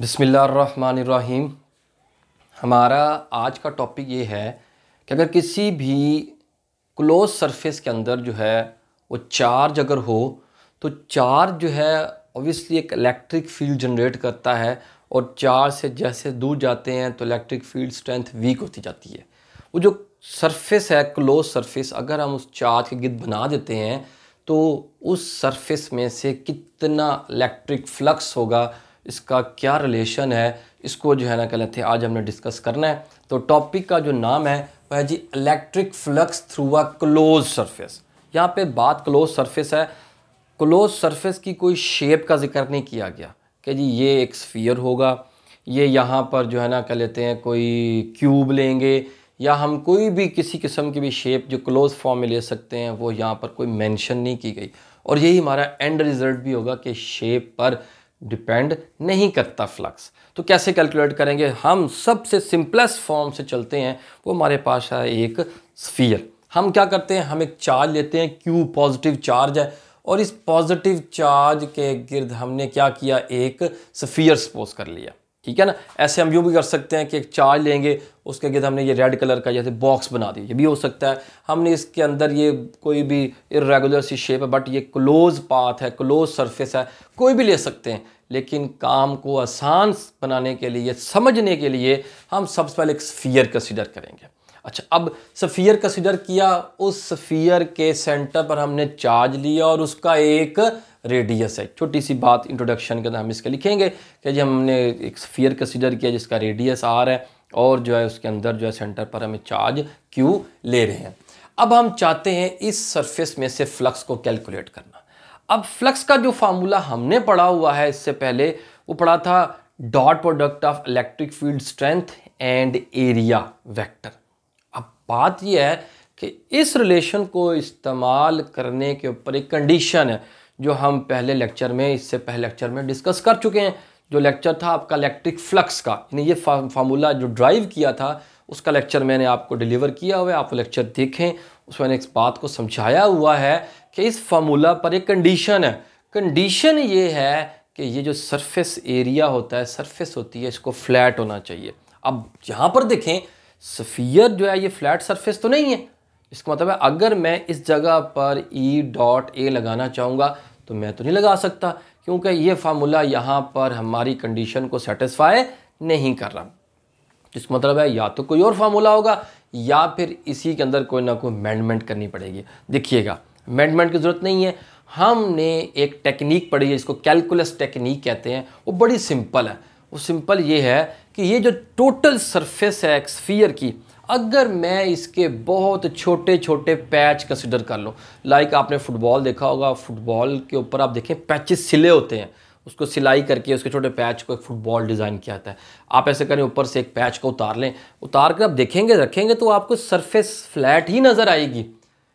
बिसमीम हमारा आज का टॉपिक ये है कि अगर किसी भी क्लोज सरफेस के अंदर जो है वो चार्ज अगर हो तो चार्ज जो है ऑब्वियसली एक इलेक्ट्रिक फील्ड जनरेट करता है और चार्ज से जैसे दूर जाते हैं तो इलेक्ट्रिक फील्ड स्ट्रेंथ वीक होती जाती है वो जो सरफेस है क्लोज सरफेस अगर हम उस चार्ज के गिद बना देते हैं तो उस सरफेस में से कितना इलेक्ट्रिक फ्लक्स होगा इसका क्या रिलेशन है इसको जो है ना कहते हैं आज हमने डिस्कस करना है तो टॉपिक का जो नाम है वह है जी electric flux through a close surface यहाँ पे बात क्लोज सरफेस है क्लोज सरफेस की कोई शेप का जिक्र नहीं किया गया कि जी ये एक स्फीयर होगा ये यहाँ पर जो है ना कह लेते हैं कोई क्यूब लेंगे या हम कोई भी किसी किस्म की भी शेप जो क्लोज फॉर्म में ले सकते हैं वो यहाँ पर कोई मेंशन नहीं की गई और यही हमारा एंड रिज़ल्ट भी होगा कि शेप पर डिपेंड नहीं करता फ्लक्स तो कैसे कैलकुलेट करेंगे हम सबसे सिंपलेस्ट फॉर्म से चलते हैं वो हमारे पास है एक स्फीयर हम क्या करते हैं हम एक चार्ज लेते हैं क्यू पॉजिटिव चार्ज है और इस पॉजिटिव चार्ज के गिर्द हमने क्या किया एक स्फीयर सपोज कर लिया ठीक है ना ऐसे हम यूँ भी कर सकते हैं कि एक चार्ज लेंगे उसके गिर तो हमने ये रेड कलर का जैसे बॉक्स बना दिया ये भी हो सकता है हमने इसके अंदर ये कोई भी इरेगुलर सी शेप है बट ये क्लोज पाथ है क्लोज सरफेस है कोई भी ले सकते हैं लेकिन काम को आसान बनाने के लिए समझने के लिए हम सबसे पहले एक स्फीयर कंसिडर करेंगे अच्छा अब सफ़ियर कंसिडर किया उस सफ़ियर के सेंटर पर हमने चार्ज लिया और उसका एक रेडियस है छोटी सी बात इंट्रोडक्शन के अंदर हम इसके लिखेंगे कि जी हमने एक सफ़ियर कंसिडर किया जिसका रेडियस आर है और जो है उसके अंदर जो है सेंटर पर हमें चार्ज क्यू ले रहे हैं अब हम चाहते हैं इस सरफेस में से फ्लक्स को कैलकुलेट करना अब फ्लक्स का जो फार्मूला हमने पढ़ा हुआ है इससे पहले वो पढ़ा था dot product of electric field strength and area vector बात यह है कि इस रिलेशन को इस्तेमाल करने के ऊपर एक कंडीशन है जो हम पहले लेक्चर में इससे पहले लेक्चर में डिस्कस कर चुके हैं जो लेक्चर था आपका इलेक्ट्रिक फ्लक्स का यानी ये फार्मूला जो ड्राइव किया था उसका लेक्चर मैंने आपको डिलीवर किया हुआ है आप लेक्चर देखें उसमें मैंने इस बात को समझाया हुआ है कि इस फार्मूला पर एक कंडीशन है कंडीशन ये है कि ये जो सरफेस एरिया होता है सरफेस होती है इसको फ्लैट होना चाहिए अब यहाँ पर देखें सफ़ियर जो है ये फ्लैट सरफेस तो नहीं है इसका मतलब है अगर मैं इस जगह पर ई डॉट ए लगाना चाहूँगा तो मैं तो नहीं लगा सकता क्योंकि ये फार्मूला यहाँ पर हमारी कंडीशन को सेटिस्फाई नहीं कर रहा इसको मतलब है या तो कोई और फार्मूला होगा या फिर इसी के अंदर कोई ना कोई अमेंडमेंट करनी पड़ेगी देखिएगा अमेंडमेंट की ज़रूरत नहीं है हमने एक टेक्निक पढ़ी है इसको कैलकुलस टेक्निक कहते हैं वो बड़ी सिंपल है वो सिंपल ये है कि ये जो टोटल सरफेस है एक्सफियर की अगर मैं इसके बहुत छोटे छोटे पैच कंसिडर कर लूँ लाइक आपने फुटबॉल देखा होगा फुटबॉल के ऊपर आप देखें पैचेस सिले होते हैं उसको सिलाई करके उसके छोटे पैच को एक फुटबॉल डिज़ाइन किया जाता है आप ऐसे करें ऊपर से एक पैच को उतार लें उतार कर आप देखेंगे रखेंगे तो आपको सरफेस फ्लैट ही नज़र आएगी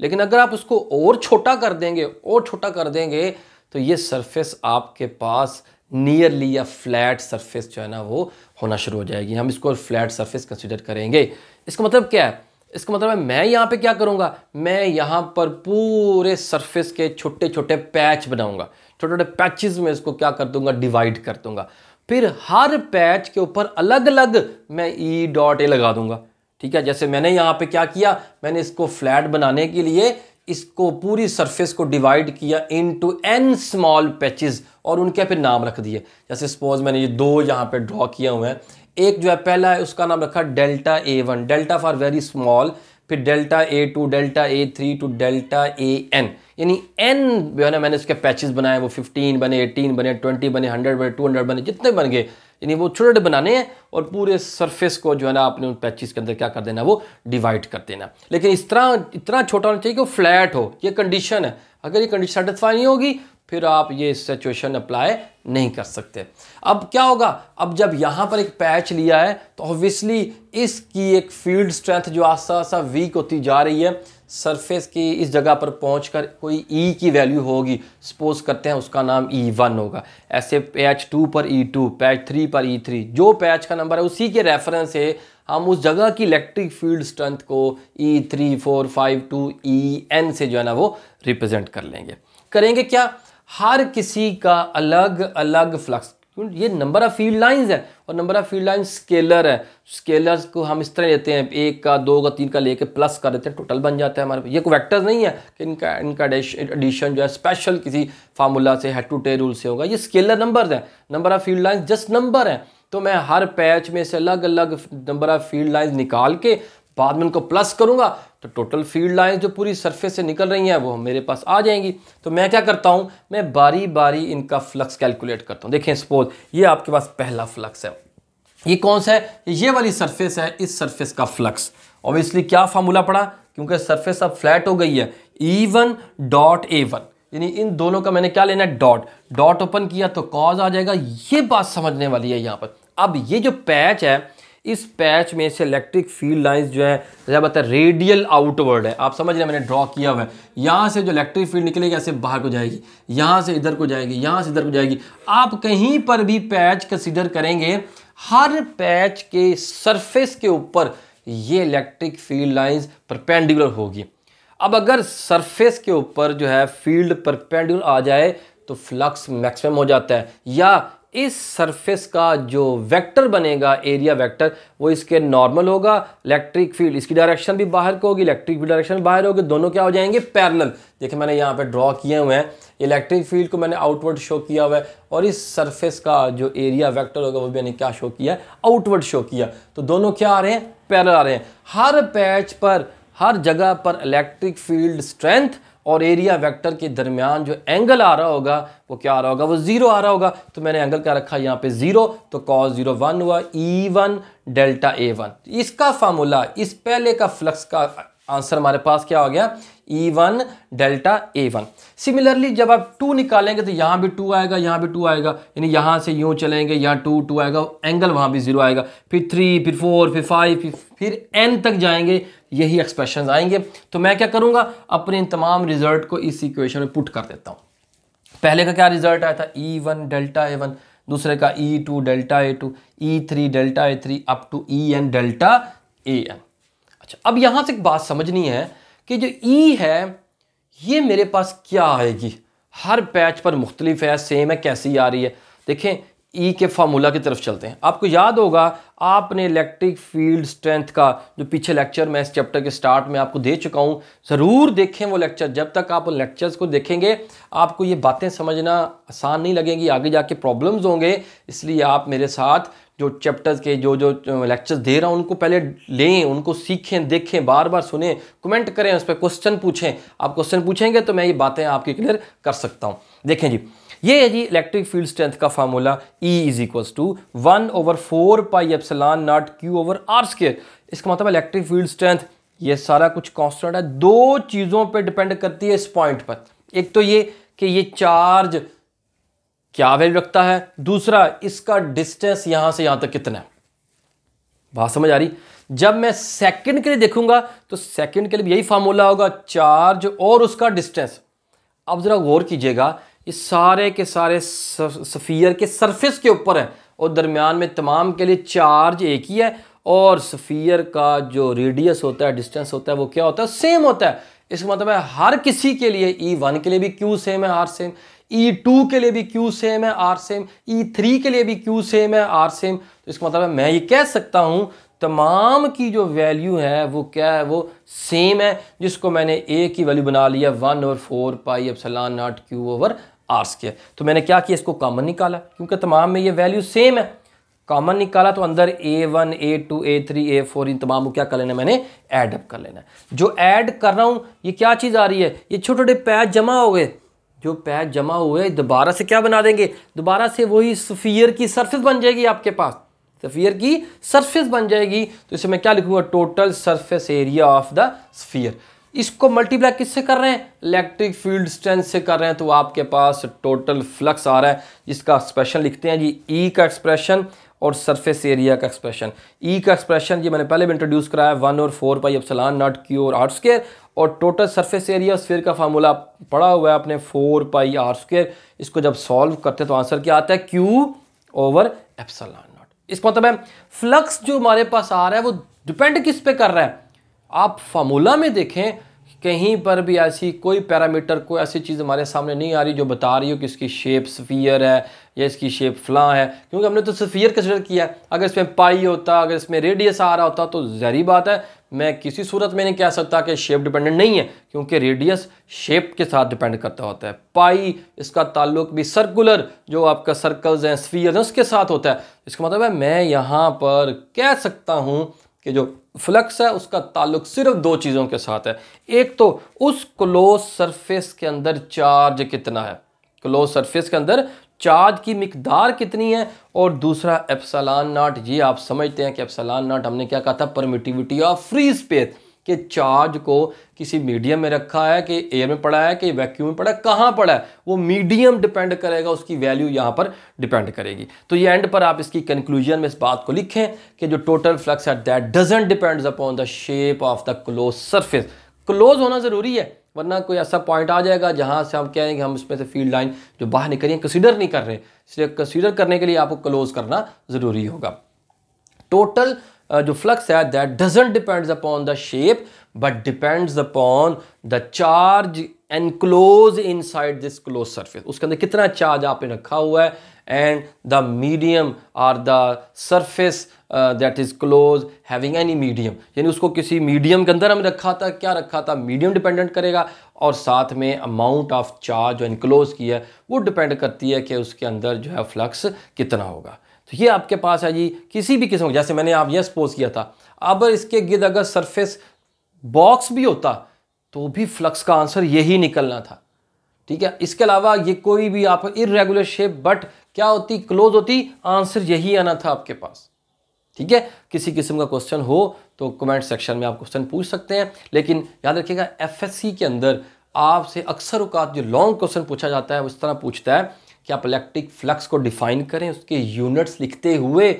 लेकिन अगर आप उसको और छोटा कर देंगे और छोटा कर देंगे तो ये सरफेस आपके पास नियरली या फ्लैट सरफेस जो है ना वो होना शुरू हो जाएगी हम इसको फ्लैट सरफेस कंसिडर करेंगे इसका मतलब क्या है इसका मतलब है मैं यहाँ पे क्या करूँगा मैं यहाँ पर पूरे सरफेस के छोटे छोटे पैच बनाऊँगा छोटे छोटे पैचेस में इसको क्या कर दूंगा डिवाइड कर दूंगा फिर हर पैच के ऊपर अलग अलग मैं ई डॉट ए लगा दूंगा ठीक है जैसे मैंने यहाँ पे क्या किया मैंने इसको फ्लैट बनाने के लिए इसको पूरी सरफेस को डिवाइड किया इनटू एन स्मॉल पैचेस और उनके पे नाम रख दिए जैसे सपोज मैंने ये दो यहाँ पे ड्रॉ किया हुए हैं एक जो है पहला है उसका नाम रखा delta A one delta for very small फिर delta A two delta A three two delta A N यानी एन जो है ना मैंने उसके पैचेज बनाए वो फिफ्टीन बने एटीन बने ट्वेंटी बने हंड्रेड बने हंड्रेड बने जितने बन गए यानी वो छोटे छोटे बनाने हैं और पूरे सरफेस को जो है ना आपने उन पैचिस के अंदर क्या कर देना वो डिवाइड कर देना लेकिन इस तरह इतना छोटा होना चाहिए कि वो फ्लैट हो ये कंडीशन है अगर ये कंडीशन सेटिस्फाई नहीं होगी फिर आप ये सिचुएशन अप्लाई नहीं कर सकते अब क्या होगा अब जब यहाँ पर एक पैच लिया है तो ऑब्वियसली इसकी एक फील्ड स्ट्रेंथ जो आस्ता आस्ता वीक होती जा रही है सरफेस की इस जगह पर पहुंचकर कोई ई e की वैल्यू होगी सपोज करते हैं उसका नाम ई e वन होगा ऐसे पैच टू पर ई टू पैच थ्री पर ई e थ्री जो पैच का नंबर है उसी के रेफरेंस से हम उस जगह की इलेक्ट्रिक फील्ड स्ट्रेंथ को E three four five two E N से जो है ना वो रिप्रेजेंट कर लेंगे करेंगे क्या हर किसी का अलग अलग फ्लक्स ये नंबर ऑफ फील्ड लाइंस है और number of field line scalar है स्केलर्स को हम इस तरह लेते हैं एक का दो का तीन का लेके प्लस कर देते हैं टोटल बन जाता है हमारे ये कोई वैक्टर्स नहीं है कि इनका इनका एडिशन जो है स्पेशल किसी फार्मूला से हेड टू टे रूल से होगा ये स्केलर नंबर है number of field lines just number है तो मैं हर पैच में से अलग अलग नंबर ऑफ फील्ड लाइन्स निकाल के बाद में उनको प्लस करूंगा तो टोटल फील्ड लाइन जो पूरी सरफेस से निकल रही हैं वो मेरे पास आ जाएंगी तो मैं क्या करता हूँ मैं बारी बारी इनका फ्लक्स कैलकुलेट करता हूँ देखें सपोज ये आपके पास पहला फ्लक्स है ये कौन सा है ये वाली सरफेस है इस सरफेस का फ्लक्स ऑब्वियसली क्या फार्मूला पड़ा क्योंकि सरफेस अब फ्लैट हो गई है E one dot A one यानी इन दोनों का मैंने क्या लेना है डॉट डॉट ओपन किया तो कॉज आ जाएगा ये बात समझने वाली है यहाँ पर अब ये जो पैच है इस पैच में से इलेक्ट्रिक फील्ड लाइंस जो है ज़्यादातर रेडियल आउटवर्ड है आप समझ रहे हैं मैंने ड्रॉ किया हुआ है यहाँ से जो इलेक्ट्रिक फील्ड निकलेगी ऐसे बाहर को जाएगी यहाँ से इधर को जाएगी यहाँ से इधर को जाएगी आप कहीं पर भी पैच कंसिडर करेंगे हर पैच के सरफेस के ऊपर ये इलेक्ट्रिक फील्ड लाइन्स परपेंडिकुलर होगी अब अगर सरफेस के ऊपर जो है फील्ड परपेंडिकुलर आ जाए तो फ्लक्स मैक्सिमम हो जाता है या इस सरफेस का जो वेक्टर बनेगा एरिया वेक्टर वो इसके नॉर्मल होगा इलेक्ट्रिक फील्ड इसकी डायरेक्शन भी बाहर को होगी इलेक्ट्रिक फील्ड डायरेक्शन बाहर होगी दोनों क्या हो जाएंगे पैरेलल देखिए मैंने यहाँ पे ड्रॉ किए हुए हैं इलेक्ट्रिक फील्ड को मैंने आउटवर्ड शो किया हुआ है और इस सरफेस का जो एरिया वैक्टर होगा वो भी मैंने क्या शो किया है आउटवर्ड शो किया तो दोनों क्या आ रहे हैं पैरल आ रहे हैं हर पैच पर हर जगह पर इलेक्ट्रिक फील्ड स्ट्रेंथ और एरिया वेक्टर के दरमियान जो एंगल आ रहा होगा वो क्या आ रहा होगा वो ज़ीरो आ रहा होगा तो मैंने एंगल क्या रखा यहाँ पे ज़ीरो तो कॉस ज़ीरो वन हुआ E one delta A one इसका फार्मूला इस पहले का फ्लक्स का आंसर हमारे पास क्या हो गया E one delta A one similarly जब आप टू निकालेंगे तो यहाँ भी टू आएगा यहाँ भी टू आएगा यानी यहाँ से यूँ चलेंगे यहाँ टू टू आएगा एंगल वहाँ भी जीरो आएगा फिर थ्री फिर फोर फिर फाइव फिर, फिर एन तक जाएंगे यही एक्सप्रेशन आएंगे तो मैं क्या करूँगा अपने इन तमाम रिजल्ट को इस इक्वेशन में पुट कर देता हूँ पहले का क्या रिजल्ट आया था E one delta A one दूसरे का E two delta A two E three delta A three up to E N delta A N अच्छा अब यहाँ से एक बात समझनी है कि जो ई e है ये मेरे पास क्या आएगी हर पैच पर मुख्तलिफ है सेम है कैसी आ रही है देखें ई e के फार्मूला की तरफ चलते हैं आपको याद होगा आपने इलेक्ट्रिक फील्ड स्ट्रेंथ का जो पीछे लेक्चर मैं इस चैप्टर के स्टार्ट में आपको दे चुका हूँ ज़रूर देखें वो लेक्चर जब तक आप उन लेक्चर्स को देखेंगे आपको ये बातें समझना आसान नहीं लगेंगी आगे जाके प्रॉब्लम्स होंगे इसलिए आप मेरे साथ जो चैप्टर्स के जो जो लेक्चर्स दे रहा हूँ उनको पहले लें उनको सीखें देखें बार बार सुने कमेंट करें उस पर क्वेश्चन पूछें आप क्वेश्चन पूछेंगे तो मैं ये बातें आपकी क्लियर कर सकता हूँ देखें जी ये है जी इलेक्ट्रिक फील्ड स्ट्रेंथ का formula E is equals to one over four pi epsilon naught Q over R square इसका मतलब इलेक्ट्रिक फील्ड स्ट्रेंथ ये सारा कुछ कॉन्स्टेंट है दो चीज़ों पे डिपेंड करती है इस पॉइंट पर एक तो ये कि ये चार्ज क्या वैल्यू रखता है दूसरा इसका डिस्टेंस यहां से यहां तक कितना है बात समझ आ रही जब मैं सेकंड के लिए देखूंगा तो सेकंड के लिए यही फार्मूला होगा चार्ज और उसका डिस्टेंस अब ज़रा गौर कीजिएगा ये सारे के सारे सफियर के सरफेस के ऊपर है और दरमियान में तमाम के लिए चार्ज एक ही है और सफियर का जो रेडियस होता है डिस्टेंस होता है वो क्या होता है सेम होता है इसका मतलब है हर किसी के लिए ई e वन के लिए भी क्यू सेम है R same E e two के लिए भी क्यू सेम है आर सेम ई थ्री के लिए भी क्यू सेम है आर सेम तो इसका मतलब है मैं ये कह सकता हूँ तमाम की जो वैल्यू है वो क्या है वो सेम है जिसको मैंने ए की वैल्यू बना लिया one over four pi epsilon naught Q over R square तो मैंने क्या किया इसको कॉमन निकाला क्योंकि तमाम में ये वैल्यू सेम है कॉमन निकाला तो अंदर A one A two A three A four इन तमाम को क्या कर लेना मैंने ऐड अप कर लेना है जो ऐड कर रहा हूँ ये क्या चीज़ आ रही है ये छोटे छोटे पैच जमा हो गए जो पैच जमा हुए दोबारा से क्या बना देंगे दोबारा से वही सफ़ियर की सरफेस बन जाएगी आपके पास सफ़ियर की सरफेस बन जाएगी तो इसे मैं क्या लिखूँगा total surface area of the sphere इसको मल्टीप्लाई किससे कर रहे हैं इलेक्ट्रिक फील्ड स्ट्रेंथ से कर रहे हैं तो आपके पास टोटल फ्लक्स आ रहा है जिसका एक्सप्रेशन लिखते हैं जी ई e का एक्सप्रेशन और सरफेस एरिया का एक्सप्रेशन ई e का एक्सप्रेशन ये मैंने पहले भी इंट्रोड्यूस कराया वन और four pi epsilon naught Q और आर स्केयर और टोटल सरफेस एरिया स्फेयर का फार्मूला पड़ा हुआ है आपने फोर पाई आर स्केयर इसको जब सॉल्व करते तो आंसर क्या आता है क्यू ओवर एफसलान नॉट इसका मतलब है फ्लक्स जो हमारे पास आ रहा है वो डिपेंड किस पे कर रहा है आप फार्मूला में देखें कहीं पर भी ऐसी कोई पैरामीटर कोई ऐसी चीज़ हमारे सामने नहीं आ रही जो बता रही हो कि इसकी शेप सफ़ियर है या इसकी शेप फ्लाँ है क्योंकि हमने तो सफ़ियर कंसिडर किया है अगर इसमें पाई होता अगर इसमें रेडियस आ रहा होता तो जहरी बात है मैं किसी सूरत में नहीं कह सकता कि शेप डिपेंडेंट नहीं है क्योंकि रेडियस शेप के साथ डिपेंड करता होता है पाई इसका ताल्लुक भी सर्कुलर जो आपका सर्कल्स हैं स्फीयर हैं उसके साथ होता है इसका मतलब है मैं यहाँ पर कह सकता हूँ कि जो फ्लक्स है उसका ताल्लुक सिर्फ दो चीज़ों के साथ है एक तो उस क्लोज सरफेस के अंदर चार्ज कितना है क्लोज सरफेस के अंदर चार्ज की मकदार कितनी है और दूसरा एप्सलान नाट ये आप समझते हैं कि एप्सलान नाट हमने क्या कहा था परमिटिविटी ऑफ फ्री स्पेस कि चार्ज को किसी मीडियम में रखा है कि एयर में पड़ा है कि वैक्यूम में पड़ा है कहाँ पड़ा है वो मीडियम डिपेंड करेगा उसकी वैल्यू यहाँ पर डिपेंड करेगी तो ये एंड पर आप इसकी कंक्लूजन में इस बात को लिखें कि जो टोटल फ्लक्स है that doesn't depends upon the shape of the close surface close होना ज़रूरी है वरना कोई ऐसा पॉइंट आ जाएगा जहाँ से हम कहें कि हम इसमें से फील्ड लाइन जो बाहर निकली है कंसिडर नहीं कर रहे इसलिए कंसिडर करने के लिए आपको क्लोज करना ज़रूरी होगा टोटल जो फ्लक्स है that doesn't depends upon the shape but depends upon the charge enclose inside this close surface उसके अंदर कितना चार्ज आपने रखा हुआ है and the medium or the surface that is close having any medium यानी उसको किसी मीडियम के अंदर हमने रखा था क्या रखा था मीडियम डिपेंडेंट करेगा और साथ में अमाउंट ऑफ चार्ज जो इनक्लोज किया है वो डिपेंड करती है कि उसके अंदर जो है फ्लक्स कितना होगा तो ये आपके पास है जी किसी भी किस्म जैसे मैंने आप ये सपोज किया था अब इसके गिद अगर सरफेस बॉक्स भी होता तो भी फ्लक्स का आंसर यही निकलना था ठीक है इसके अलावा ये कोई भी आप इरेगुलर शेप बट क्या होती क्लोज होती आंसर यही आना था आपके पास ठीक है किसी किस्म का क्वेश्चन हो तो कमेंट सेक्शन में आप क्वेश्चन पूछ सकते हैं लेकिन याद रखिएगा एफएससी के अंदर आपसे अक्सर उकात जो लॉन्ग क्वेश्चन पूछा जाता है उस तरह पूछता है कि आप इलेक्ट्रिक फ्लक्स को डिफाइन करें उसके यूनिट्स लिखते हुए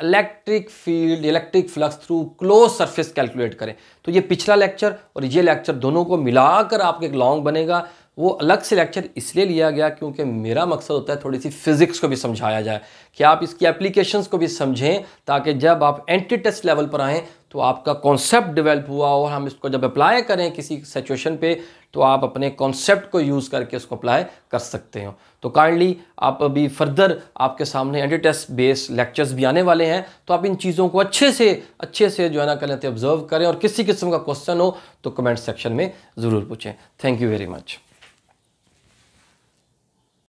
electric field electric flux through close surface calculate करें तो ये पिछला लेक्चर और ये लेक्चर दोनों को मिलाकर आपके एक लॉन्ग बनेगा वो अलग से लेक्चर इसलिए लिया गया क्योंकि मेरा मकसद होता है थोड़ी सी फिज़िक्स को भी समझाया जाए कि आप इसकी एप्लीकेशंस को भी समझें ताकि जब आप एंटी टेस्ट लेवल पर आएँ तो आपका कॉन्सेप्ट डेवलप हुआ और हम इसको जब अप्लाई करें किसी सिचुएशन पे तो आप अपने कॉन्सेप्ट को यूज़ करके उसको अप्लाई कर सकते हो तो काइंडली आप अभी फर्दर आपके सामने एंटी टेस्ट बेस लेक्चर्स भी आने वाले हैं तो आप इन चीज़ों को अच्छे से अच्छे से जो है ना कह लेते ऑब्जर्व करें और किसी किस्म का क्वेश्चन हो तो कमेंट सेक्शन में ज़रूर पूछें थैंक यू वेरी मच